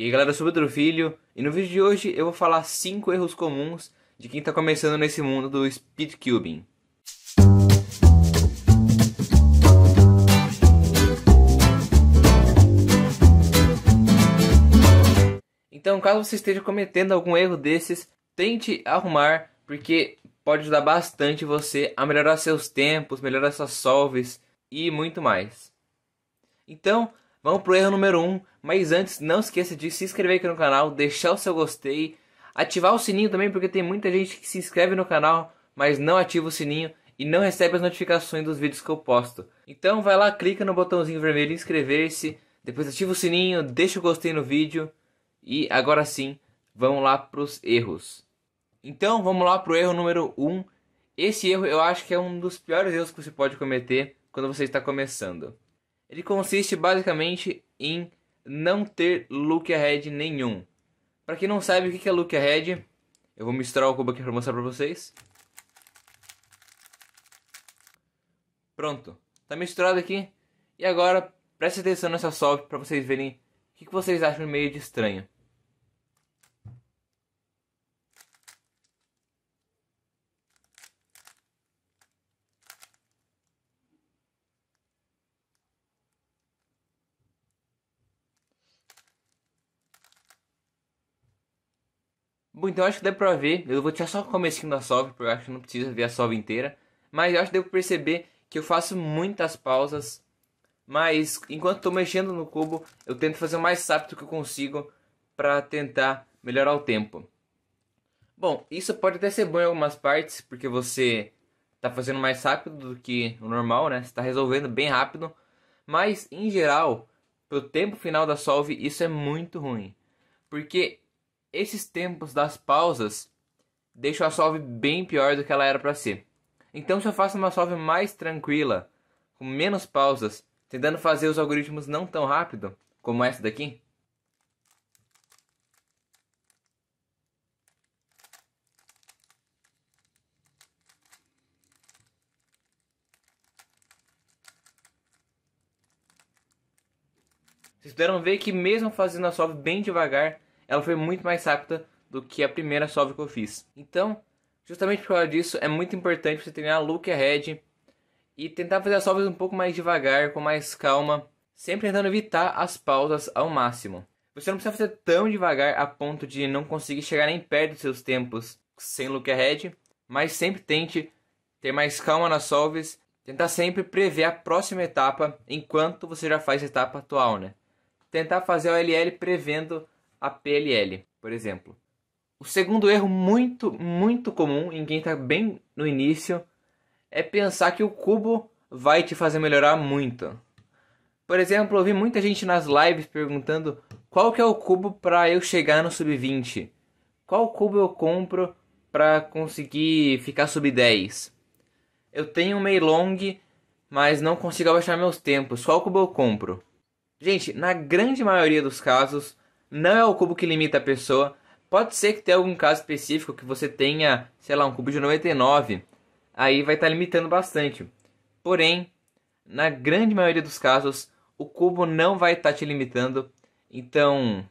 E aí galera, eu sou o Pedro Filho e no vídeo de hoje eu vou falar 5 erros comuns de quem está começando nesse mundo do speedcubing. Então, caso você esteja cometendo algum erro desses, tente arrumar, porque pode ajudar bastante você a melhorar seus tempos, melhorar suas solves e muito mais. Então, Vamos pro erro número 1, um, mas antes não esqueça de se inscrever aqui no canal, deixar o seu gostei, ativar o sininho também, porque tem muita gente que se inscreve no canal, mas não ativa o sininho e não recebe as notificações dos vídeos que eu posto. Então vai lá, clica no botãozinho vermelho inscrever-se, depois ativa o sininho, deixa o gostei no vídeo e agora sim, vamos lá pros erros. Então vamos lá pro erro número 1. Um. Esse erro eu acho que é um dos piores erros que você pode cometer quando você está começando. Ele consiste basicamente em não ter look ahead nenhum. Para quem não sabe o que é look ahead, eu vou misturar o cubo aqui para mostrar para vocês. Pronto, tá misturado aqui. E agora, preste atenção nessa solve para vocês verem o que vocês acham meio de estranho. Bom, então acho que dá pra ver. Eu vou tirar só o comecinho da solve, porque eu acho que não precisa ver a solve inteira. Mas eu acho que deu pra perceber que eu faço muitas pausas. Mas enquanto estou mexendo no cubo, eu tento fazer o mais rápido que eu consigo para tentar melhorar o tempo. Bom, isso pode até ser bom em algumas partes, porque você está fazendo mais rápido do que o normal, né? Você está resolvendo bem rápido. Mas, em geral, pro tempo final da solve, isso é muito ruim. Porque esses tempos das pausas deixam a solve bem pior do que ela era para ser. Então, se eu faço uma solve mais tranquila, com menos pausas, tentando fazer os algoritmos não tão rápido, como essa daqui. Vocês puderam ver que mesmo fazendo a solve bem devagar, ela foi muito mais rápida do que a primeira solve que eu fiz. Então, justamente por causa disso, é muito importante você treinar look ahead e tentar fazer as solves um pouco mais devagar, com mais calma, sempre tentando evitar as pausas ao máximo. Você não precisa fazer tão devagar a ponto de não conseguir chegar nem perto dos seus tempos sem look ahead, mas sempre tente ter mais calma nas solves, tentar sempre prever a próxima etapa enquanto você já faz a etapa atual, né? Tentar fazer o LL prevendo a PLL, por exemplo. O segundo erro muito, muito comum em quem está bem no início é pensar que o cubo vai te fazer melhorar muito. Por exemplo, eu vi muita gente nas lives perguntando qual que é o cubo para eu chegar no sub-20. Qual cubo eu compro para conseguir ficar sub-10? Eu tenho um Meilong, mas não consigo abaixar meus tempos. Qual cubo eu compro? Gente, na grande maioria dos casos, não é o cubo que limita a pessoa. Pode ser que tenha algum caso específico que você tenha, sei lá, um cubo de 99. Aí vai estar tá limitando bastante. Porém, na grande maioria dos casos, o cubo não vai estar tá te limitando. Então,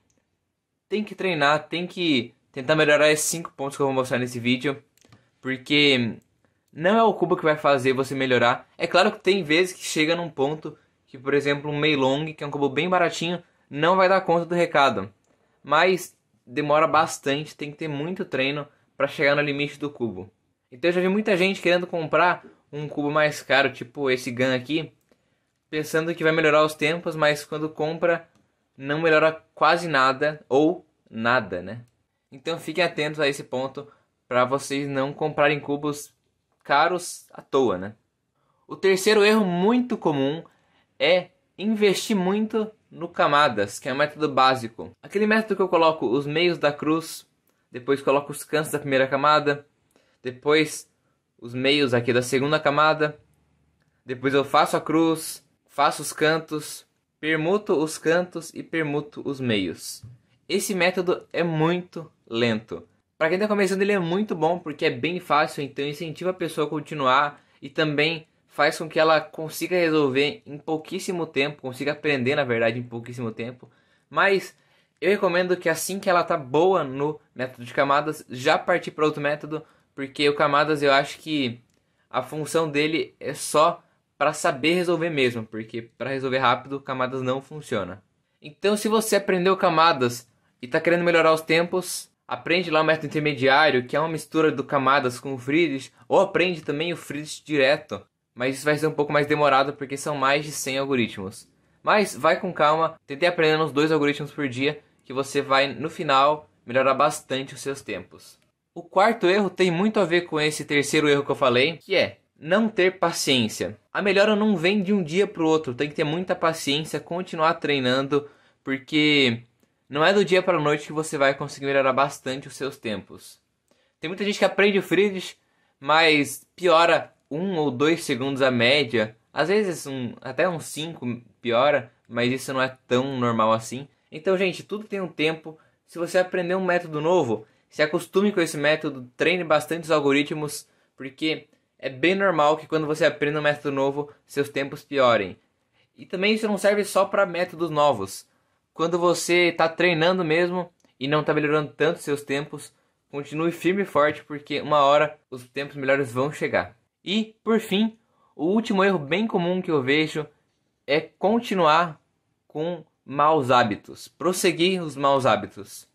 tem que treinar, tem que tentar melhorar esses 5 pontos que eu vou mostrar nesse vídeo. Porque não é o cubo que vai fazer você melhorar. É claro que tem vezes que chega num ponto que, por exemplo, um Meilong, que é um cubo bem baratinho, não vai dar conta do recado. Mas demora bastante, tem que ter muito treino para chegar no limite do cubo. Então eu já vi muita gente querendo comprar um cubo mais caro, tipo esse Gan aqui, pensando que vai melhorar os tempos, mas quando compra não melhora quase nada ou nada, né? Então fiquem atentos a esse ponto para vocês não comprarem cubos caros à toa, né? O terceiro erro muito comum é investir muito no camadas, que é um método básico. Aquele método que eu coloco os meios da cruz, depois coloco os cantos da primeira camada, depois os meios aqui da segunda camada, depois eu faço a cruz, faço os cantos, permuto os cantos e permuto os meios. Esse método é muito lento. Para quem está começando, ele é muito bom porque é bem fácil, então incentiva a pessoa a continuar e também faz com que ela consiga resolver em pouquíssimo tempo, consiga aprender, na verdade, em pouquíssimo tempo. Mas eu recomendo que assim que ela tá boa no método de camadas, já partir para outro método, porque o camadas eu acho que a função dele é só para saber resolver mesmo, porque para resolver rápido, camadas não funciona. Então, se você aprendeu camadas e está querendo melhorar os tempos, aprende lá o método intermediário, que é uma mistura do camadas com o Friedrich, ou aprende também o Friedrich direto mas isso vai ser um pouco mais demorado porque são mais de 100 algoritmos. Mas vai com calma, tentei aprender uns dois algoritmos por dia que você vai no final melhorar bastante os seus tempos. O quarto erro tem muito a ver com esse terceiro erro que eu falei, que é não ter paciência. A melhora não vem de um dia para o outro, tem que ter muita paciência, continuar treinando, porque não é do dia para a noite que você vai conseguir melhorar bastante os seus tempos. Tem muita gente que aprende o Friedrich, mas piora um ou dois segundos a média, às vezes um, até uns cinco piora, mas isso não é tão normal assim. Então, gente, tudo tem um tempo. Se você aprender um método novo, se acostume com esse método, treine bastante os algoritmos, porque é bem normal que quando você aprende um método novo, seus tempos piorem. E também isso não serve só para métodos novos. Quando você está treinando mesmo e não está melhorando tanto seus tempos, continue firme e forte, porque uma hora os tempos melhores vão chegar. E, por fim, o último erro bem comum que eu vejo é continuar com maus hábitos, prosseguir os maus hábitos.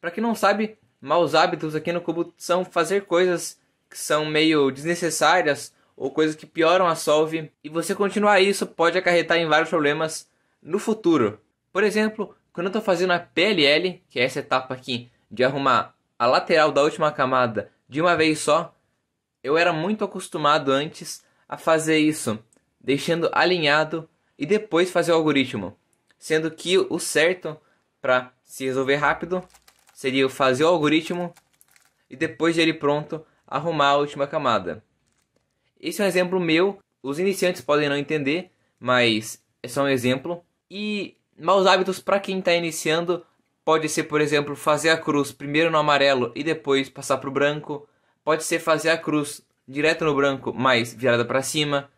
Para quem não sabe, maus hábitos aqui no cubo são fazer coisas que são meio desnecessárias ou coisas que pioram a solve e você continuar isso pode acarretar em vários problemas no futuro. Por exemplo, quando eu estou fazendo a PLL, que é essa etapa aqui de arrumar a lateral da última camada de uma vez só, eu era muito acostumado antes a fazer isso, deixando alinhado e depois fazer o algoritmo, sendo que o certo para se resolver rápido seria fazer o algoritmo e depois dele pronto arrumar a última camada. Esse é um exemplo meu, os iniciantes podem não entender, mas é só um exemplo. E maus hábitos para quem está iniciando pode ser, por exemplo, fazer a cruz primeiro no amarelo e depois passar para o branco Pode ser fazer a cruz direto no branco, mas virada para cima.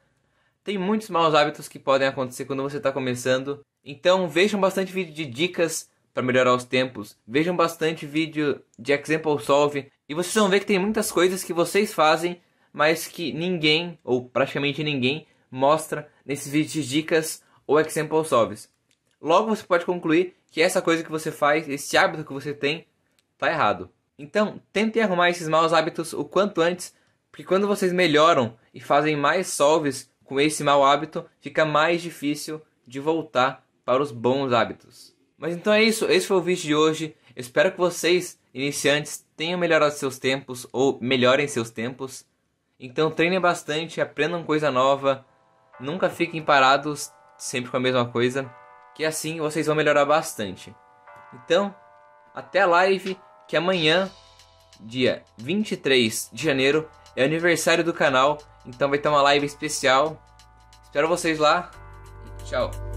Tem muitos maus hábitos que podem acontecer quando você está começando. Então vejam bastante vídeo de dicas para melhorar os tempos. Vejam bastante vídeo de Example Solve. E vocês vão ver que tem muitas coisas que vocês fazem, mas que ninguém, ou praticamente ninguém, mostra nesses vídeos de dicas ou Example Solves. Logo você pode concluir que essa coisa que você faz, esse hábito que você tem, tá errado. Então, tentem arrumar esses maus hábitos o quanto antes, porque quando vocês melhoram e fazem mais solves com esse mau hábito, fica mais difícil de voltar para os bons hábitos. Mas então é isso, esse foi o vídeo de hoje. espero que vocês, iniciantes, tenham melhorado seus tempos ou melhorem seus tempos. Então treinem bastante, aprendam coisa nova, nunca fiquem parados sempre com a mesma coisa, que assim vocês vão melhorar bastante. Então, até a live que amanhã, dia 23 de janeiro, é aniversário do canal, então vai ter uma live especial. Espero vocês lá. Tchau.